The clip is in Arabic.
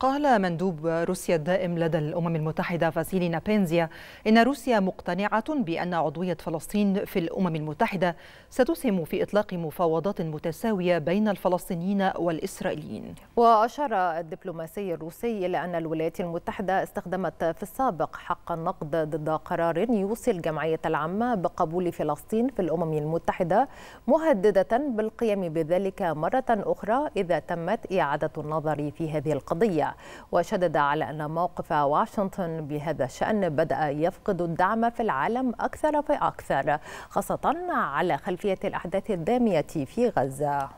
قال مندوب روسيا الدائم لدى الأمم المتحدة فاسيلي نابينزيا إن روسيا مقتنعة بأن عضوية فلسطين في الأمم المتحدة ستسهم في إطلاق مفاوضات متساوية بين الفلسطينيين والإسرائيليين وأشار الدبلوماسي الروسي إلى أن الولايات المتحدة استخدمت في السابق حق النقد ضد قرار يوصي الجمعية العامة بقبول فلسطين في الأمم المتحدة مهددة بالقيام بذلك مرة أخرى إذا تمت إعادة النظر في هذه القضية وشدد على أن موقف واشنطن بهذا الشأن بدأ يفقد الدعم في العالم أكثر فأكثر خاصة على خلفية الأحداث الدامية في غزة